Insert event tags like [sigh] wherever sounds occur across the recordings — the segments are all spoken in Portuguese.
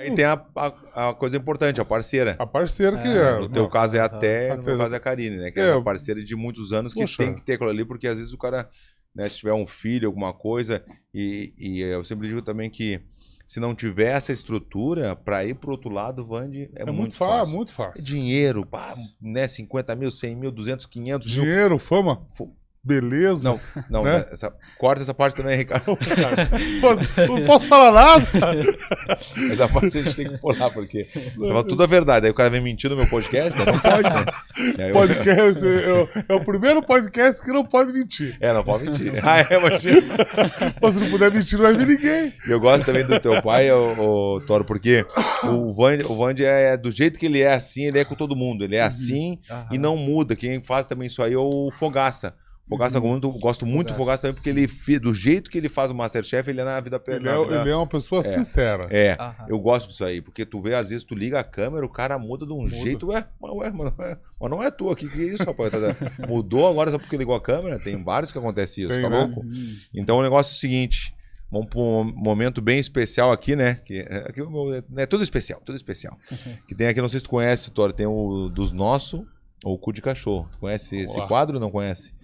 Aí tem a, a, a, coisa importante, a parceira. A parceira que é. é. No teu caso é a no meu caso é a Karine, né? Que é, é a parceira de muitos anos que Poxa. tem que ter aquilo ali, porque às vezes o cara, né, se tiver um filho, alguma coisa, e, e eu sempre digo também que se não tiver essa estrutura, para ir para outro lado, Vande, é, é, muito, muito fácil. É muito fácil. É dinheiro, pá, né, 50 mil, 100 mil, 200, 500 dinheiro, mil. Dinheiro, fama beleza. Não, não, né? né? essa, corta essa parte também, Ricardo. [laughs] posso, não posso falar nada. [laughs] essa parte a gente tem que pular, porque tava tudo a verdade. Aí o cara vem mentindo no meu podcast, né? não pode, né? podcast, eu... é o primeiro podcast que não pode mentir. É, não pode mentir. [laughs] ah, é, imagina. Mas se não puder mentir, não vai vir ninguém. Eu gosto também do teu pai, o, o Toro, porque o Vand, o Vand é, é do jeito que ele é assim, ele é com todo mundo. Ele é uhum. assim uhum. e não muda. Quem faz também isso aí é o Fogaça. Fogaça uhum. eu gosto muito do Fogaça também, porque ele, do jeito que ele faz o Masterchef, ele é na vida... Ele, na, é, na, né? ele é uma pessoa é, sincera. É, eu gosto disso aí, porque tu vê, às vezes, tu liga a câmera, o cara muda de um muda. jeito, ué, mas, ué, mano, é, mas não é tu aqui, que isso, rapaz? Tá [laughs] Mudou agora só porque ligou a câmera? Tem vários que acontece isso, Tem, tá né? louco? Uhum. Então, o negócio é o seguinte... Vamos para um momento bem especial aqui, né? Que, é, aqui, é tudo especial, tudo especial. [laughs] Que tem aqui, não sei se tu conhece, Thor, tem o dos nosso ou o cu de cachorro. Tu conhece Olá. esse quadro ou não conhece?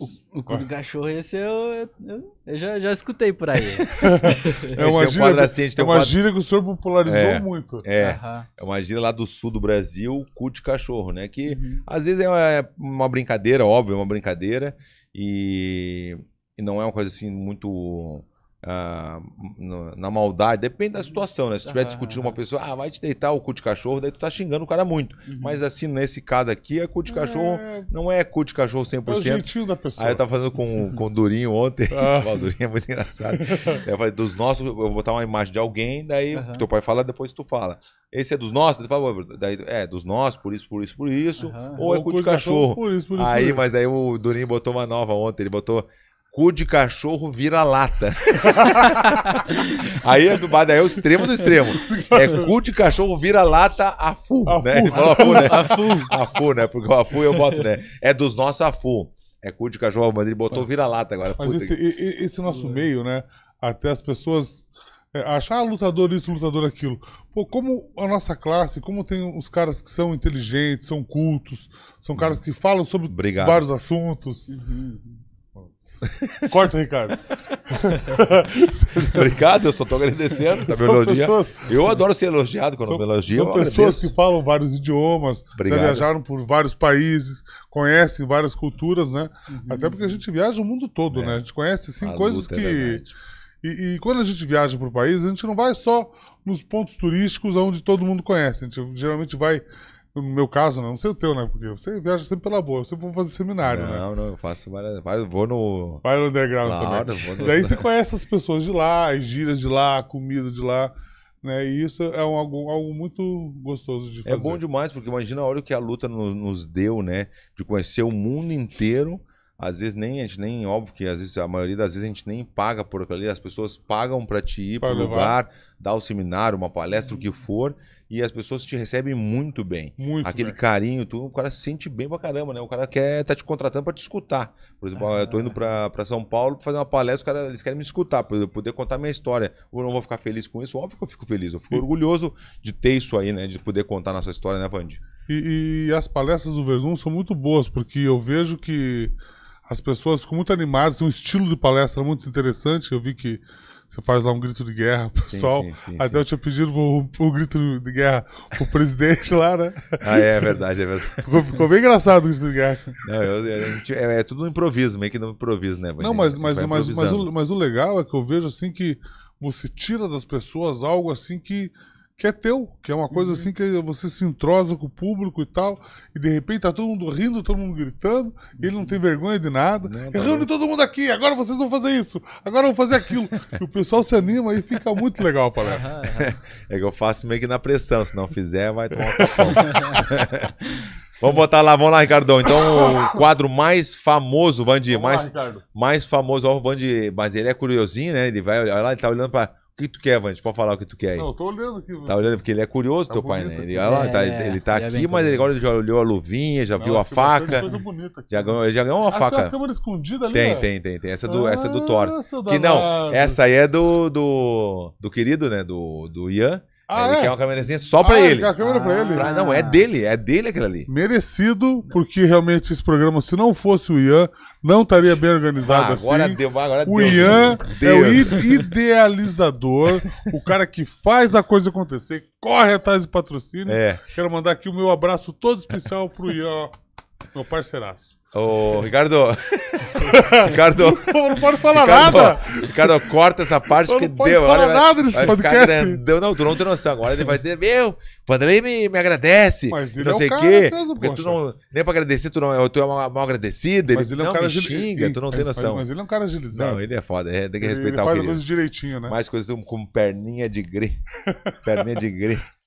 O, cu do cachorro, esse eu, é eu, é, eu já, já escutei por aí. [laughs] é uma, gíria, assim, é uma quadro... gíria que o senhor popularizou é, muito. É, uhum. é uma gíria lá do sul do Brasil, cu de cachorro, né? Que uhum. às vezes é uma, é uma brincadeira, óbvio, é uma brincadeira. E, e não é uma coisa assim muito ah, na maldade, depende da situação, né? Se estiver discutindo uma pessoa, ah, vai te deitar o cu de cachorro, daí tu tá xingando o cara muito. Uhum. Mas assim, nesse caso aqui, é cu de cachorro, é... não é cu de cachorro 100%. É da pessoa. Aí eu tava falando com, com o Durinho ontem, [laughs] ah. [laughs] o Durinho é muito engraçado. eu falei, dos nossos, eu vou botar uma imagem de alguém, daí uhum. teu pai fala, depois tu fala. Esse é dos nossos? Fala, daí, é, dos nossos, por isso, por isso, por isso. Uhum. Ou é cu de cachorro. Por isso, por isso, aí, por mas aí o Durinho botou uma nova ontem, ele botou cu de cachorro vira lata. [laughs] aí é do daí é o extremo do extremo. É cu de cachorro vira lata a fu, a né? Fu. a fu, né? [laughs] A fu. A fu, né? Porque o eu boto, né? É dos nossos a fu. É cu de cachorro, mas ele botou vira lata agora. Mas esse, esse, é nosso meio, né? Até as pessoas é, ah, lutador isso, lutador aquilo. Pô, como a nossa classe, como tem os caras que são inteligentes, são cultos, são caras que falam sobre Obrigado. vários assuntos. Uhum. [laughs] Corta Ricardo. [laughs] Obrigado, eu só estou agradecendo. Tá me pessoas, eu adoro ser elogiado quando são, me elogiam. São pessoas que falam vários idiomas, Obrigado. viajaram por vários países, conhecem várias culturas, né? Uhum. Até porque a gente viaja o mundo todo, é. né? A gente conhece assim, a coisas é que. e, e, quando a gente viaja para o país, a gente não vai só nos pontos turísticos onde todo mundo conhece. A gente geralmente vai no meu caso, não sei o teu, né? Porque você viaja sempre pela boa, eu sempre vou fazer seminário, não, né? Não, não, eu faço várias, várias. Vou no. Vai no underground também. No... Daí você [laughs] conhece as pessoas de lá, as gírias de lá, a comida de lá. Né? E isso é um, algo, algo muito gostoso de é fazer. É bom demais, porque imagina, olha o que a luta nos, nos deu, né? De conhecer o mundo inteiro às vezes nem a gente nem óbvio que às vezes a maioria das vezes a gente nem paga por aquilo ali as pessoas pagam para te ir para o lugar dar o seminário, uma palestra, o que uhum. for, e as pessoas te recebem muito bem. Muito Aquele bem. Né? carinho, tu, o cara se sente bem pra caramba, né? O cara quer tá te contratando pra te escutar. Por exemplo, ah. eu tô indo pra, ah. pra São Paulo pra fazer uma palestra, cara, eles querem me escutar, pra eu poder contar minha história. Eu não vou ficar feliz com isso, óbvio que eu fico feliz. Eu fico orgulhoso de ter isso aí, né? De poder contar a nossa história, né, Vandi? E, e as palestras do Verdun são muito boas, porque eu vejo que as pessoas ficam muito animadas, tem um estilo de palestra muito interessante. Eu vi que você faz lá um grito de guerra pro pessoal. Sim, sim, até eu tinha pedido o um, um grito de guerra pro presidente lá, né? Ah, é, é verdade, é verdade. [laughs] Ficou, ficou, bem engraçado o grito de guerra. Não, eu, gente, é, é, tudo um improviso, meio que não improviso, né? Não, mas, é, mas, mas, mas, o, mas o legal é que eu vejo assim que você tira das pessoas algo assim que que é teu, que é uma coisa uhum. assim que você se entrosa com o público e tal, e de repente tá todo mundo rindo, todo mundo gritando, uhum. ele não tem uhum. vergonha de nada. Não, tá todo mundo aqui, agora vocês vão fazer isso, agora vão fazer aquilo. [laughs] e o pessoal se anima e fica muito legal a palestra. Uhum, [laughs] uhum. É que eu faço meio que na pressão, se não fizer, vai tomar um [laughs] Vamos botar lá, vamos lá, Ricardão. Então, o quadro mais famoso, Vandi, mais, mais famoso, ó, o Vandi, mas ele é curiosinho, né? Ele vai olhar lá, ele tá olhando para que tu quer, Vans? Pode falar o que tu quer aí. Não, eu tô olhando aqui. Mano. Tá olhando, porque ele é curioso, tá teu pai, né? Ele, olha lá, tá, é, ele tá é aqui, mas ele agora já olhou a luvinha, já não, viu a faca. Coisa bonita aqui, já, né? ganhou, já ganhou uma Acho faca. Tem uma câmera escondida ali, Tem, tem, tem, tem. Essa é do, ah, essa é do Thor. É que não, essa aí é do, do, do querido, né? Do, do Ian. Ah, ele é? quer uma câmerazinha só pra ah, ele. Quer a câmera ah, pra ele. Pra, não, é dele, é dele aquele ali. Merecido, porque realmente esse programa, se não fosse o Ian, não estaria bem organizado ah, agora assim. Deu, agora o Ian [laughs] deu. é o idealizador, o cara que faz a coisa acontecer, corre atrás de patrocínio. É. Quero mandar aqui o meu abraço todo especial pro Ian, meu parceiraço. Ô, Ricardo. [laughs] Ricardo. Não pode falar Ricardo, nada. Ricardo, corta essa parte que deu. Não pode falar nada nesse podcast. Deu Não, tu não tem noção. Agora ele vai dizer, meu, o Andrei me, me agradece. Mas ele não é sei o quê. Mesmo, porque poxa. tu não, nem é pra agradecer, tu, não, é, tu é mal, mal agradecido. Ele, mas ele é um cara me xinga, tu não tem noção. Mas ele é um cara agilizado. Não, ele é foda. É, tem que respeitar ele o faz as coisas direitinho, né? Mais coisas como, perninha de gre. [laughs] perninha de gre.